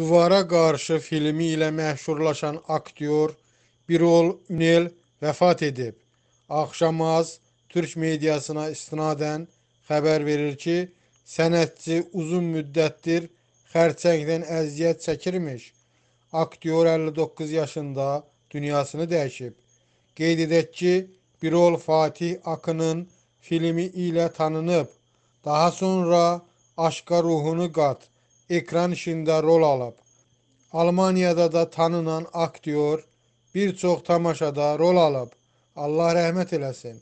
Duvara Qarşı filmi ilə məşhurlaşan aktyor Birol Ünel vəfat edib. Axşamaz Türk mediasına istinadən xəbər verir ki, sənətçi uzun müddətdir xərçəngdən əziyyət çəkirmiş. Aktyor 59 yaşında dünyasını dəyişib. Qeyd edək ki, Birol Fatih Akın'ın filmi ilə tanınıb. Daha sonra Aşka Ruhunu Qat ekran işində rol alıb. Almaniyada da tanınan aktyor bir çox tamaşada rol alıb. Allah rəhmət eləsin.